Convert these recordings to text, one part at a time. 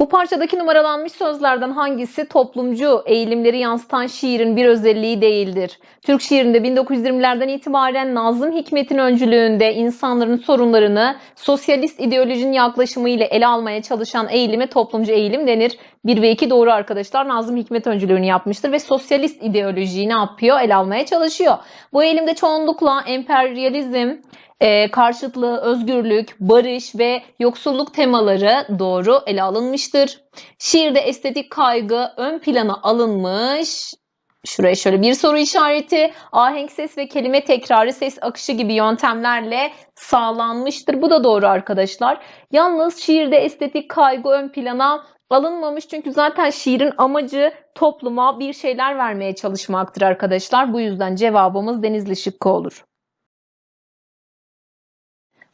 Bu parçadaki numaralanmış sözlerden hangisi toplumcu eğilimleri yansıtan şiirin bir özelliği değildir? Türk şiirinde 1920'lerden itibaren Nazım Hikmet'in öncülüğünde insanların sorunlarını sosyalist ideolojinin yaklaşımıyla ele almaya çalışan eğilime toplumcu eğilim denir. 1 ve 2 doğru arkadaşlar Nazım Hikmet öncülüğünü yapmıştır ve sosyalist ideolojiyi ne yapıyor? El almaya çalışıyor. Bu eğilimde çoğunlukla emperyalizm, e, karşıtlığı, özgürlük, barış ve yoksulluk temaları doğru ele alınmıştır. Şiirde estetik kaygı ön plana alınmış. Şuraya şöyle bir soru işareti. Ahenk ses ve kelime tekrarı ses akışı gibi yöntemlerle sağlanmıştır. Bu da doğru arkadaşlar. Yalnız şiirde estetik kaygı ön plana alınmamış çünkü zaten şiirin amacı topluma bir şeyler vermeye çalışmaktır arkadaşlar. Bu yüzden cevabımız Denizli Şıkkı olur.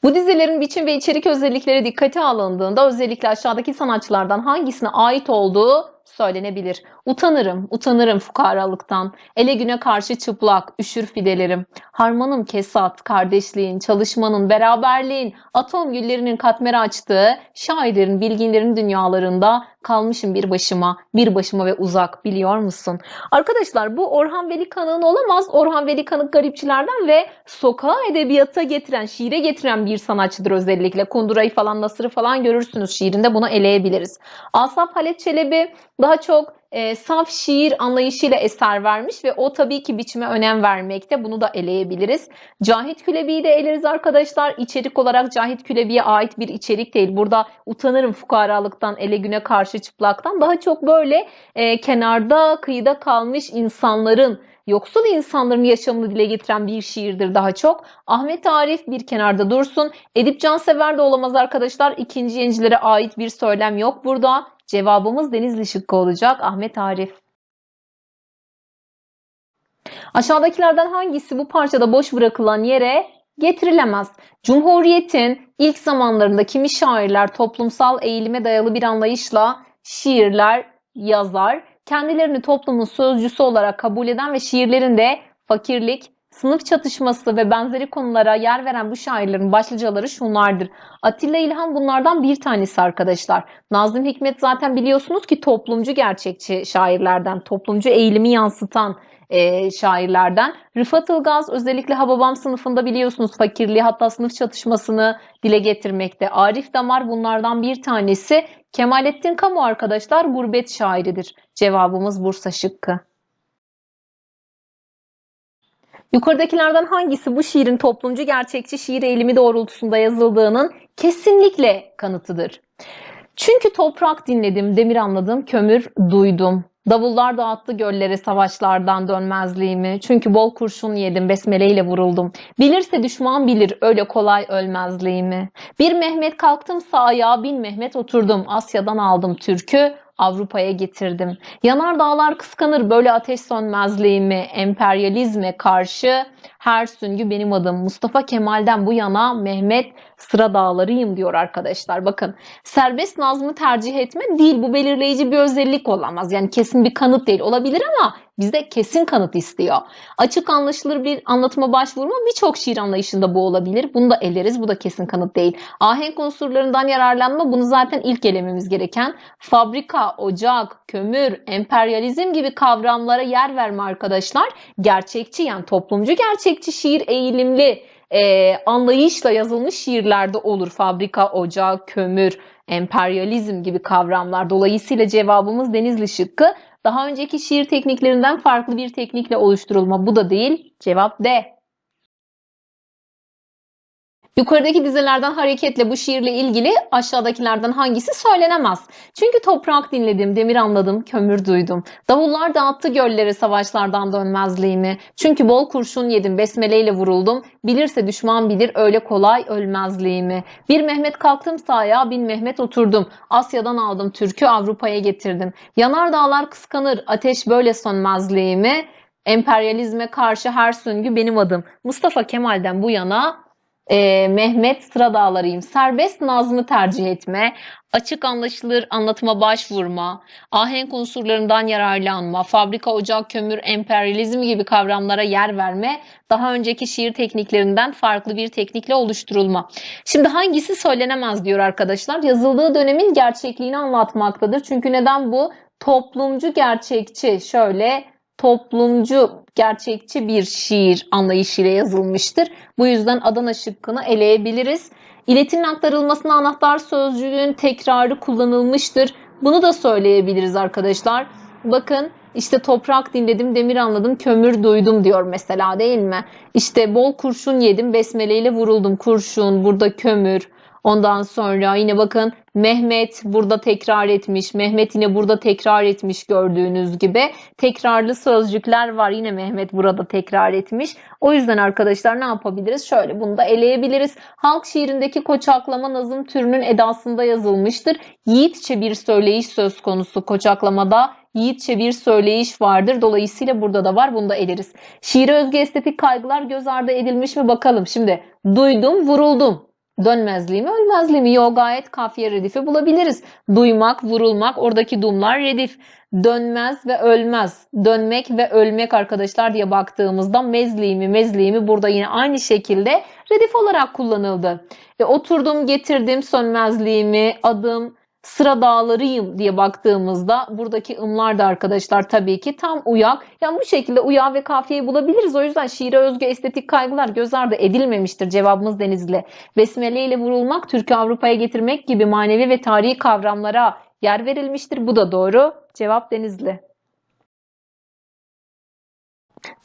Bu dizilerin biçim ve içerik özellikleri dikkate alındığında özellikle aşağıdaki sanatçılardan hangisine ait olduğu söylenebilir. Utanırım, utanırım fukaralıktan. Ele güne karşı çıplak, üşür fidelerim. Harmanım kesat, kardeşliğin, çalışmanın, beraberliğin, atom güllerinin katmer açtığı, şairlerin, bilginlerin dünyalarında kalmışım bir başıma, bir başıma ve uzak biliyor musun? Arkadaşlar bu Orhan Veli Kanık'ın olamaz. Orhan Veli Kanık garipçilerden ve sokağa edebiyata getiren, şiire getiren bir sanatçıdır özellikle. Kundura'yı falan, Nasır'ı falan görürsünüz şiirinde bunu eleyebiliriz. Asaf Halet Çelebi daha çok e, saf şiir anlayışıyla eser vermiş ve o tabii ki biçime önem vermekte. Bunu da eleyebiliriz. Cahit Külebi'yi de eleriz arkadaşlar. İçerik olarak Cahit Külebi'ye ait bir içerik değil. Burada utanırım fukaralıktan, ele güne karşı çıplaktan. Daha çok böyle e, kenarda, kıyıda kalmış insanların yoksul insanların yaşamını dile getiren bir şiirdir daha çok. Ahmet Arif bir kenarda dursun. Edip Cansever de olamaz arkadaşlar. İkinci yenicilere ait bir söylem yok burada. Cevabımız Denizli şıkkı olacak. Ahmet Arif. Aşağıdakilerden hangisi bu parçada boş bırakılan yere getirilemez? Cumhuriyetin ilk zamanlarında kimi şairler toplumsal eğilime dayalı bir anlayışla şiirler yazar, kendilerini toplumun sözcüsü olarak kabul eden ve şiirlerinde fakirlik, sınıf çatışması ve benzeri konulara yer veren bu şairlerin başlıcaları şunlardır. Atilla İlhan bunlardan bir tanesi arkadaşlar. Nazım Hikmet zaten biliyorsunuz ki toplumcu gerçekçi şairlerden, toplumcu eğilimi yansıtan e, şairlerden. Rıfat Ilgaz özellikle Hababam sınıfında biliyorsunuz fakirliği hatta sınıf çatışmasını dile getirmekte. Arif Damar bunlardan bir tanesi. Kemalettin Kamu arkadaşlar gurbet şairidir. Cevabımız Bursa şıkkı. Yukarıdakilerden hangisi bu şiirin toplumcu gerçekçi şiir eğilimi doğrultusunda yazıldığının kesinlikle kanıtıdır? Çünkü toprak dinledim, demir anladım, kömür duydum. Davullar dağıttı göllere savaşlardan dönmezliğimi. Çünkü bol kurşun yedim, besmeleyle vuruldum. Bilirse düşman bilir, öyle kolay ölmezliğimi. Bir Mehmet kalktımsa ayağa bin Mehmet oturdum. Asya'dan aldım türkü, Avrupa'ya getirdim. Yanar dağlar kıskanır böyle ateş sönmezliğimi, emperyalizme karşı her süngü benim adım. Mustafa Kemal'den bu yana Mehmet sıra dağlarıyım diyor arkadaşlar. Bakın serbest nazmı tercih etme değil bu belirleyici bir özellik olamaz. Yani kesin bir kanıt değil olabilir ama bizde kesin kanıt istiyor. Açık anlaşılır bir anlatıma başvurma birçok şiir anlayışında bu olabilir. Bunu da eleriz. Bu da kesin kanıt değil. Ahenk unsurlarından yararlanma bunu zaten ilk elememiz gereken. Fabrika, ocak, kömür, emperyalizm gibi kavramlara yer verme arkadaşlar. Gerçekçi yani toplumcu gerçekçi şiir eğilimli e, anlayışla yazılmış şiirlerde olur. Fabrika, ocağı, kömür, emperyalizm gibi kavramlar. Dolayısıyla cevabımız Denizli şıkkı. Daha önceki şiir tekniklerinden farklı bir teknikle oluşturulma. Bu da değil. Cevap D. Yukarıdaki dizelerden hareketle bu şiirle ilgili aşağıdakilerden hangisi söylenemez. Çünkü toprak dinledim, demir anladım, kömür duydum. Davullar dağıttı göllere savaşlardan dönmezliğimi. Çünkü bol kurşun yedim, besmeleyle vuruldum. Bilirse düşman bilir öyle kolay ölmezliğimi. Bir Mehmet kalktım sahaya, bin Mehmet oturdum. Asya'dan aldım türkü, Avrupa'ya getirdim. Yanar dağlar kıskanır, ateş böyle sönmezliğimi. Emperyalizme karşı her süngü benim adım. Mustafa Kemal'den bu yana e, Mehmet Sıra Dağlarıyım. Serbest nazmı tercih etme, açık anlaşılır anlatıma başvurma, ahenk unsurlarından yararlanma, fabrika, ocak, kömür, emperyalizm gibi kavramlara yer verme, daha önceki şiir tekniklerinden farklı bir teknikle oluşturulma. Şimdi hangisi söylenemez diyor arkadaşlar. Yazıldığı dönemin gerçekliğini anlatmaktadır. Çünkü neden bu? Toplumcu gerçekçi şöyle toplumcu, gerçekçi bir şiir anlayışıyla yazılmıştır. Bu yüzden Adana şıkkını eleyebiliriz. İletinin aktarılmasına anahtar sözcüğün tekrarı kullanılmıştır. Bunu da söyleyebiliriz arkadaşlar. Bakın işte toprak dinledim, demir anladım, kömür duydum diyor mesela değil mi? İşte bol kurşun yedim, besmeleyle vuruldum. Kurşun, burada kömür, Ondan sonra yine bakın Mehmet burada tekrar etmiş. Mehmet yine burada tekrar etmiş gördüğünüz gibi. Tekrarlı sözcükler var. Yine Mehmet burada tekrar etmiş. O yüzden arkadaşlar ne yapabiliriz? Şöyle bunu da eleyebiliriz. Halk şiirindeki koçaklama nazım türünün edasında yazılmıştır. Yiğitçe bir söyleyiş söz konusu koçaklamada yiğitçe bir söyleyiş vardır. Dolayısıyla burada da var. Bunu da eleriz. Şiire özgü estetik kaygılar göz ardı edilmiş mi bakalım. Şimdi duydum, vuruldum. Dönmezliği mi ölmezliği mi? Yo gayet kafiye redifi bulabiliriz. Duymak, vurulmak oradaki dumlar redif. Dönmez ve ölmez. Dönmek ve ölmek arkadaşlar diye baktığımızda mezliği mi mezliği mi burada yine aynı şekilde redif olarak kullanıldı. E, oturdum getirdim sönmezliğimi adım sıra dağlarıyım diye baktığımızda buradaki ımlar da arkadaşlar tabii ki tam uyak. Yani bu şekilde uyağı ve kafiyeyi bulabiliriz. O yüzden şiire özgü estetik kaygılar göz ardı edilmemiştir cevabımız Denizli. Besmele ile vurulmak, Türkiye Avrupa'ya getirmek gibi manevi ve tarihi kavramlara yer verilmiştir. Bu da doğru. Cevap Denizli.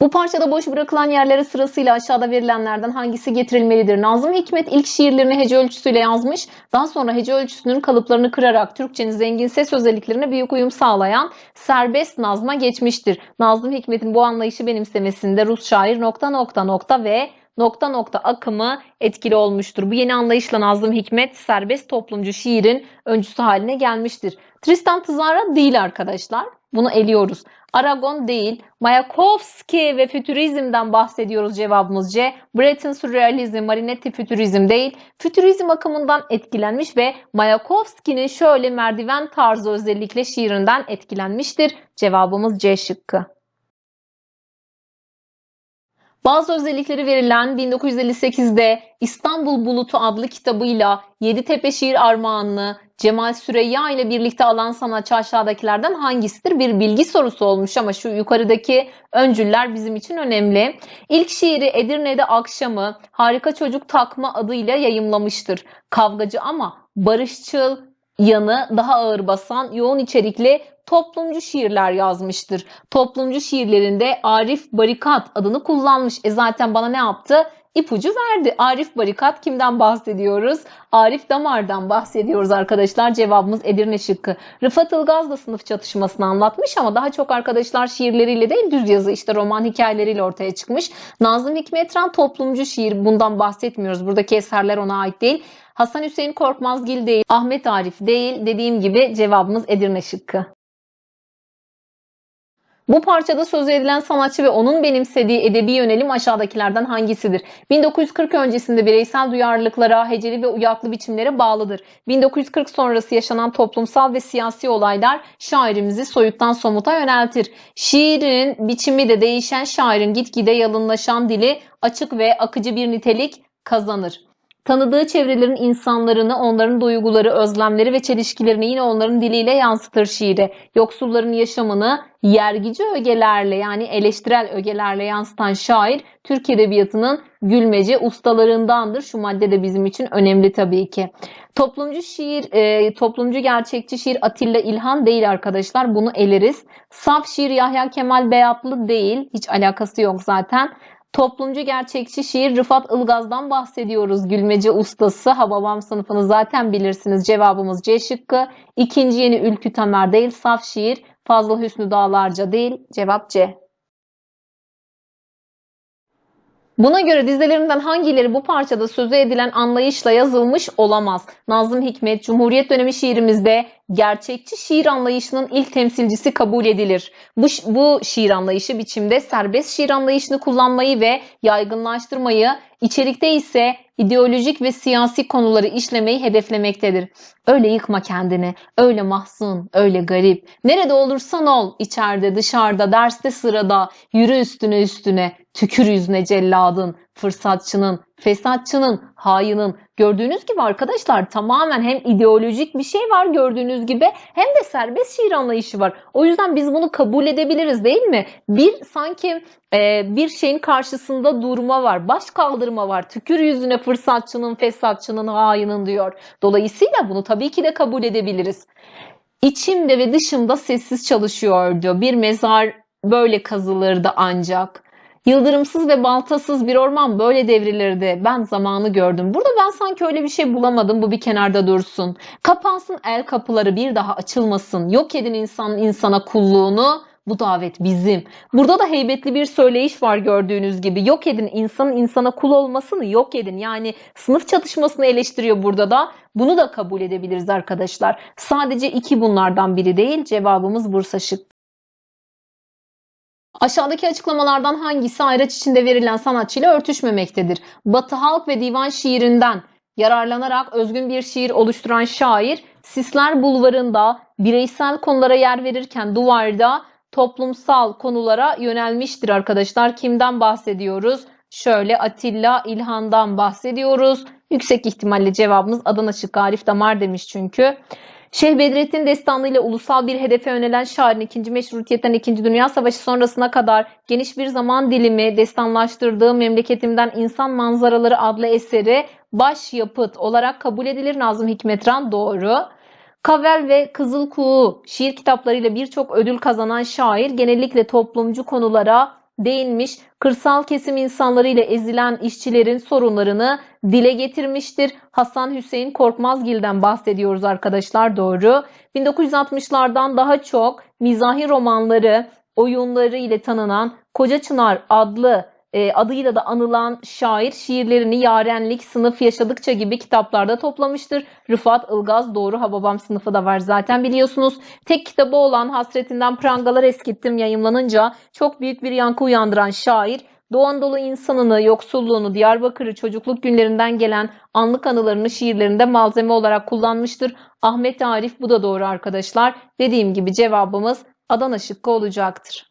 Bu parçada boş bırakılan yerlere sırasıyla aşağıda verilenlerden hangisi getirilmelidir? Nazım Hikmet ilk şiirlerini hece ölçüsüyle yazmış. Daha sonra hece ölçüsünün kalıplarını kırarak Türkçenin zengin ses özelliklerine büyük uyum sağlayan serbest nazma geçmiştir. Nazım Hikmet'in bu anlayışı benimsemesinde Rus şair nokta nokta nokta ve nokta nokta akımı etkili olmuştur. Bu yeni anlayışla Nazım Hikmet serbest toplumcu şiirin öncüsü haline gelmiştir. Tristan Tzara değil arkadaşlar. Bunu eliyoruz. Aragon değil, Mayakovski ve fütürizmden bahsediyoruz cevabımız C. Breton sürrealizm, Marinetti fütürizm değil. Fütürizm akımından etkilenmiş ve Mayakovski'nin şöyle merdiven tarzı özellikle şiirinden etkilenmiştir. Cevabımız C şıkkı. Bazı özellikleri verilen 1958'de İstanbul Bulutu adlı kitabıyla Yeditepe Şiir Armağanlı, Cemal Süreyya ile birlikte alan sanatçı aşağıdakilerden hangisidir? Bir bilgi sorusu olmuş ama şu yukarıdaki öncüller bizim için önemli. İlk şiiri Edirne'de akşamı Harika Çocuk Takma adıyla yayımlamıştır. Kavgacı ama barışçıl yanı daha ağır basan yoğun içerikli toplumcu şiirler yazmıştır. Toplumcu şiirlerinde Arif Barikat adını kullanmış. E zaten bana ne yaptı? ipucu verdi. Arif Barikat kimden bahsediyoruz? Arif Damar'dan bahsediyoruz arkadaşlar. Cevabımız Edirne şıkkı. Rıfat Ilgaz da sınıf çatışmasını anlatmış ama daha çok arkadaşlar şiirleriyle değil düz yazı işte roman hikayeleriyle ortaya çıkmış. Nazım Hikmetran toplumcu şiir bundan bahsetmiyoruz. Buradaki eserler ona ait değil. Hasan Hüseyin Korkmazgil değil, Ahmet Arif değil. Dediğim gibi cevabımız Edirne şıkkı. Bu parçada söz edilen sanatçı ve onun benimsediği edebi yönelim aşağıdakilerden hangisidir? 1940 öncesinde bireysel duyarlılıklara, heceli ve uyaklı biçimlere bağlıdır. 1940 sonrası yaşanan toplumsal ve siyasi olaylar şairimizi soyuttan somuta yöneltir. Şiirin biçimi de değişen şairin gitgide yalınlaşan dili açık ve akıcı bir nitelik kazanır. Tanıdığı çevrelerin insanlarını, onların duyguları, özlemleri ve çelişkilerini yine onların diliyle yansıtır şiire. Yoksulların yaşamını yergici ögelerle yani eleştirel ögelerle yansıtan şair Türk Edebiyatı'nın gülmece ustalarındandır. Şu madde de bizim için önemli tabii ki. Toplumcu şiir, e, toplumcu gerçekçi şiir Atilla İlhan değil arkadaşlar. Bunu eleriz. Saf şiir Yahya Kemal Beyatlı değil. Hiç alakası yok zaten. Toplumcu gerçekçi şiir Rıfat Ilgaz'dan bahsediyoruz. Gülmece ustası Hababam sınıfını zaten bilirsiniz. Cevabımız C şıkkı. İkinci yeni Ülkü Tamer değil saf şiir. fazla Hüsnü Dağlarca değil. Cevap C. Buna göre dizelerinden hangileri bu parçada sözü edilen anlayışla yazılmış olamaz? Nazım Hikmet, Cumhuriyet dönemi şiirimizde gerçekçi şiir anlayışının ilk temsilcisi kabul edilir. Bu, bu şiir anlayışı biçimde serbest şiir anlayışını kullanmayı ve yaygınlaştırmayı, içerikte ise ideolojik ve siyasi konuları işlemeyi hedeflemektedir. Öyle yıkma kendini, öyle mahzun, öyle garip. Nerede olursan ol, içeride, dışarıda, derste, sırada, yürü üstüne üstüne, tükür yüzüne celladın, fırsatçının, fesatçının, hainin. Gördüğünüz gibi arkadaşlar tamamen hem ideolojik bir şey var gördüğünüz gibi hem de serbest şiir anlayışı var. O yüzden biz bunu kabul edebiliriz değil mi? Bir sanki e, bir şeyin karşısında durma var, baş kaldırma var. Tükür yüzüne fırsatçının, fesatçının, hainin diyor. Dolayısıyla bunu tabii ki de kabul edebiliriz. İçimde ve dışımda sessiz çalışıyordu. Bir mezar böyle kazılırdı ancak. Yıldırımsız ve baltasız bir orman böyle devrilirdi. Ben zamanı gördüm. Burada ben sanki öyle bir şey bulamadım. Bu bir kenarda dursun. Kapansın el kapıları bir daha açılmasın. Yok edin insan insana kulluğunu. Bu davet bizim. Burada da heybetli bir söyleyiş var gördüğünüz gibi. Yok edin insanın insana kul olmasını yok edin. Yani sınıf çatışmasını eleştiriyor burada da. Bunu da kabul edebiliriz arkadaşlar. Sadece iki bunlardan biri değil. Cevabımız Bursa şık. Aşağıdaki açıklamalardan hangisi ayraç içinde verilen sanatçıyla örtüşmemektedir? Batı halk ve divan şiirinden yararlanarak özgün bir şiir oluşturan şair, Sisler Bulvarı'nda bireysel konulara yer verirken duvarda toplumsal konulara yönelmiştir arkadaşlar. Kimden bahsediyoruz? Şöyle Atilla İlhan'dan bahsediyoruz. Yüksek ihtimalle cevabımız Adana Şık Arif Damar demiş çünkü. Şeyh Bedrettin destanıyla ulusal bir hedefe yönelen şairin ikinci Meşrutiyet'ten ikinci Dünya Savaşı sonrasına kadar geniş bir zaman dilimi destanlaştırdığı Memleketimden insan Manzaraları adlı eseri baş yapıt olarak kabul edilir Nazım Hikmetran doğru. Kavel ve Kızıl Kuğu şiir kitaplarıyla birçok ödül kazanan şair genellikle toplumcu konulara değinmiş, kırsal kesim insanlarıyla ezilen işçilerin sorunlarını dile getirmiştir. Hasan Hüseyin Korkmazgil'den bahsediyoruz arkadaşlar doğru. 1960'lardan daha çok mizahi romanları, oyunları ile tanınan Koca Çınar adlı e, adıyla da anılan şair şiirlerini Yarenlik, Sınıf Yaşadıkça gibi kitaplarda toplamıştır. Rıfat Ilgaz Doğru Hababam sınıfı da var zaten biliyorsunuz. Tek kitabı olan Hasretinden Prangalar Eskittim yayımlanınca çok büyük bir yankı uyandıran şair Doğu Anadolu insanını, yoksulluğunu, Diyarbakır'ı, çocukluk günlerinden gelen anlık anılarını şiirlerinde malzeme olarak kullanmıştır. Ahmet Arif bu da doğru arkadaşlar. Dediğim gibi cevabımız Adana şıkkı olacaktır.